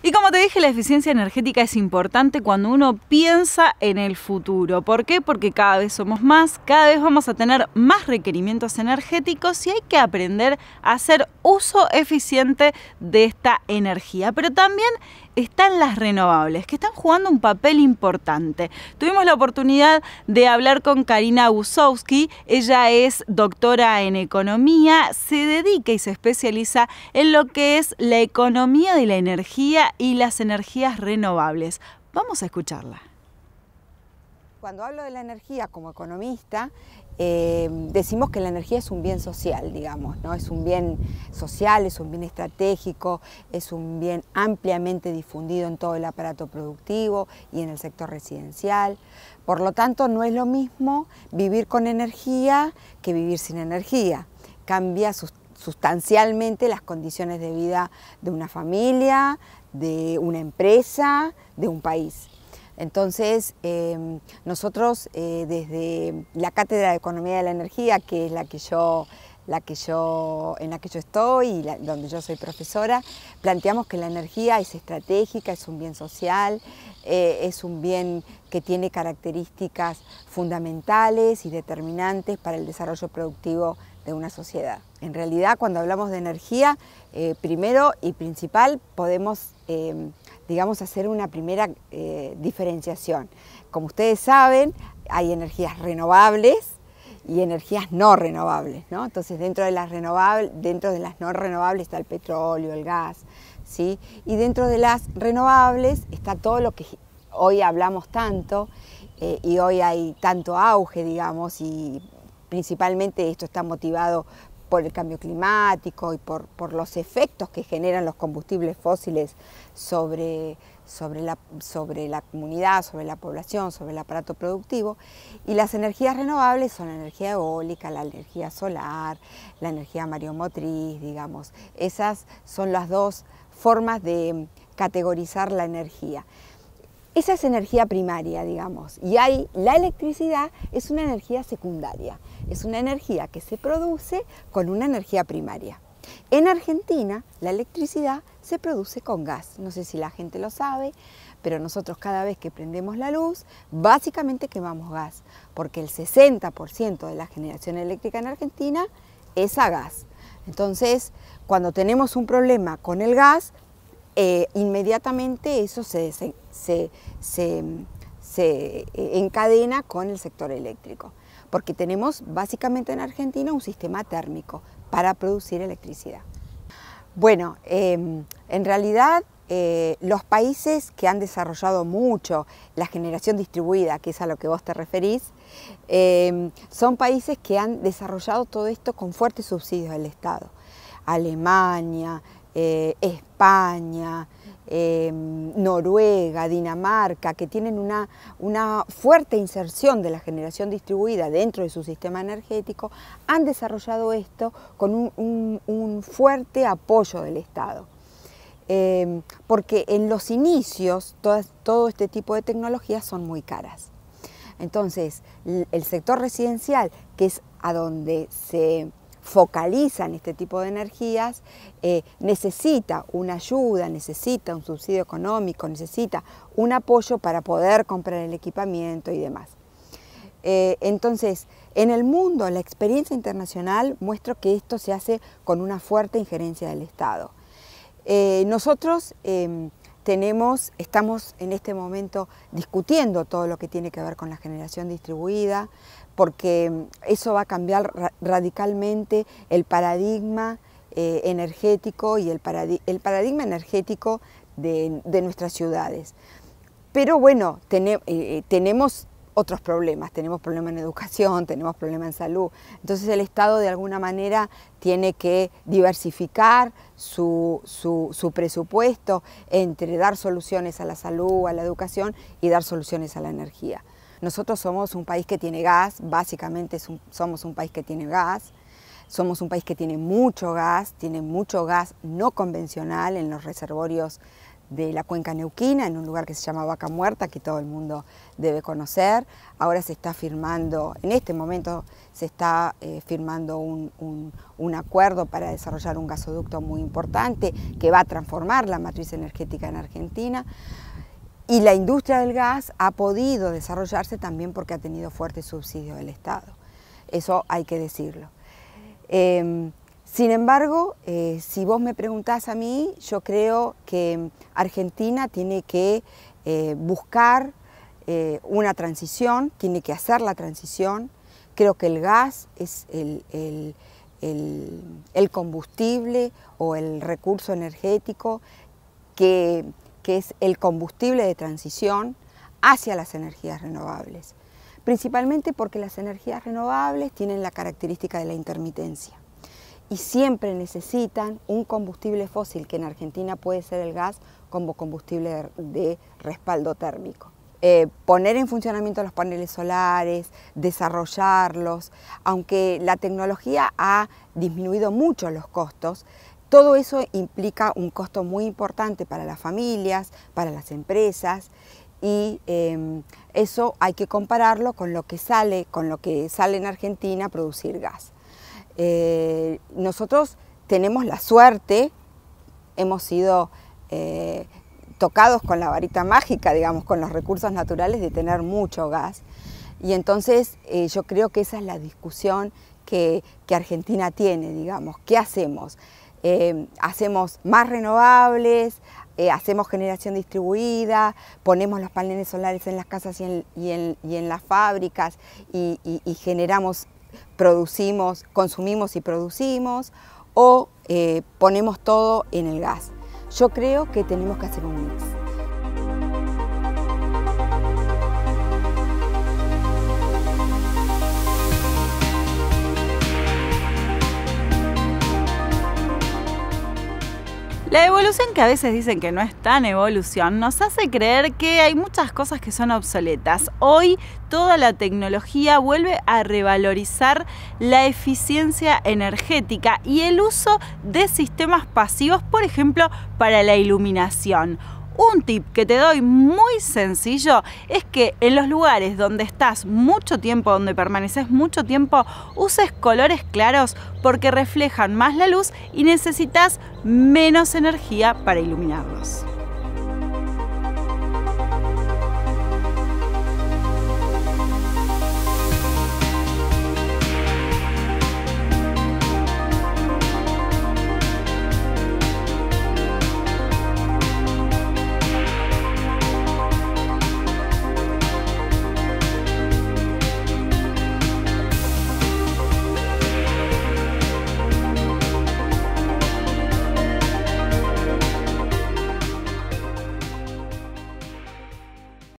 Y como te dije, la eficiencia energética es importante cuando uno piensa en el futuro. ¿Por qué? Porque cada vez somos más, cada vez vamos a tener más requerimientos energéticos y hay que aprender a hacer uso eficiente de esta energía. Pero también están las renovables, que están jugando un papel importante. Tuvimos la oportunidad de hablar con Karina Gusowski, ella es doctora en economía, se dedica y se especializa en lo que es la economía de la energía y las energías renovables. Vamos a escucharla. Cuando hablo de la energía como economista, eh, decimos que la energía es un bien social, digamos, Es un bien social, es un bien estratégico, es un bien ampliamente difundido en todo el aparato productivo y en el sector residencial. Por lo tanto, no es lo mismo vivir con energía que vivir sin energía. Cambia sustancialmente las condiciones de vida de una familia, de una empresa, de un país. Entonces, em, nosotros eh, desde la Cátedra de Economía de la Energía, que es la que yo, la que yo en la que yo estoy y donde yo soy profesora, planteamos que la energía es estratégica, es un bien social, eh, es un bien que tiene características fundamentales y determinantes para el desarrollo productivo de una sociedad. En realidad, cuando hablamos de energía, eh, primero y principal, podemos, eh, digamos, hacer una primera eh, diferenciación. Como ustedes saben, hay energías renovables y energías no renovables, ¿no? Entonces, dentro de las renovables, dentro de las no renovables está el petróleo, el gas, ¿sí? Y dentro de las renovables está todo lo que hoy hablamos tanto y hoy hay tanto auge, digamos, y principalmente esto está motivado por el cambio climático y por, los efectos que generan los combustibles fósiles sobre, la, sobre la comunidad, sobre la población, sobre el aparato productivo. Y las energías renovables son la energía eólica, la energía solar, la energía mariomotriz, digamos. Esas son las dos formas de categorizar la energía. Esa es energía primaria, digamos. Y ahí la electricidad es una energía secundaria. Es una energía que se produce con una energía primaria. En Argentina, la electricidad se produce con gas. No sé si la gente lo sabe, pero nosotros cada vez que prendemos la luz, básicamente quemamos gas, porque el 60% de la generación eléctrica en Argentina es a gas. Entonces, cuando tenemos un problema con el gas, eh, inmediatamente eso se, eh, encadena con el sector eléctrico, porque tenemos básicamente en Argentina un sistema térmico para producir electricidad. Bueno, em, en realidad eh, los países que han desarrollado mucho la generación distribuida, que es a lo que vos te referís, em, son países que han desarrollado todo esto con fuertes subsidios del Estado. Alemania, eh, España, em, Noruega, Dinamarca, que tienen una, una fuerte inserción de la generación distribuida dentro de su sistema energético, han desarrollado esto con un, fuerte apoyo del Estado. Em, porque en los inicios todo este tipo de tecnologías son muy caras. Entonces, el sector residencial, que es a donde se focalizan este tipo de energías, eh, necesita una ayuda, necesita un subsidio económico, necesita un apoyo para poder comprar el equipamiento y demás. Eh, entonces, en el mundo, la experiencia internacional muestra que esto se hace con una fuerte injerencia del Estado. Eh, nosotros em, estamos en este momento discutiendo todo lo que tiene que ver con la generación distribuida, porque mm, eso va a cambiar radicalmente el paradigma eh, energético y el, paradigma energético de, nuestras ciudades. Pero bueno, eh, eh, tenemos otros problemas, tenemos problemas en educación, tenemos problemas en salud. Entonces el Estado de alguna manera tiene que diversificar su, presupuesto entre dar soluciones a la salud, a la educación y dar soluciones a la energía. Nosotros somos un país que tiene gas, básicamente somos un país que tiene gas, somos un país que tiene mucho gas, tiene mucho gas no convencional en los reservorios de la cuenca neuquina, en un lugar que se llama Vaca Muerta, que todo el mundo debe conocer. Ahora se está firmando, en este momento se está eh, firmando un, acuerdo para desarrollar un gasoducto muy importante que va a transformar la matriz energética en Argentina. Y la industria del gas ha podido desarrollarse también porque ha tenido fuertes subsidios del Estado. Eso hay que decirlo. Em, sin embargo, eh, si vos me preguntás a mí, yo creo que Argentina tiene que eh, buscar eh, una transición, tiene que hacer la transición. Creo que el gas es el, combustible o el recurso energético que es el combustible de transición hacia las energías renovables, principalmente porque las energías renovables tienen la característica de la intermitencia y siempre necesitan un combustible fósil, que en Argentina puede ser el gas, como combustible de respaldo térmico. Eh, poner en funcionamiento los paneles solares, desarrollarlos, aunque la tecnología ha disminuido mucho los costos, todo eso implica un costo muy importante para las familias, para las empresas y em, eso hay que compararlo con lo que sale, con lo que sale en Argentina producir gas. Eh, nosotros tenemos la suerte, hemos sido eh, tocados con la varita mágica, digamos, con los recursos naturales de tener mucho gas. Y entonces eh, yo creo que esa es la discusión que, Argentina tiene, digamos, ¿qué hacemos? hacemos más renovables, hacemos generación distribuida, ponemos los paneles solares en las casas y en, las fábricas y, y generamos producimos, consumimos y producimos o eh, ponemos todo en el gas. Yo creo que tenemos que hacer un mix. La evolución que a veces dicen que no es tan evolución nos hace creer que hay muchas cosas que son obsoletas. Hoy toda la tecnología vuelve a revalorizar la eficiencia energética y el uso de sistemas pasivos, por ejemplo, para la iluminación un tip que te doy muy sencillo es que en los lugares donde estás mucho tiempo, donde permaneces mucho tiempo, uses colores claros porque reflejan más la luz y necesitas menos energía para iluminarlos.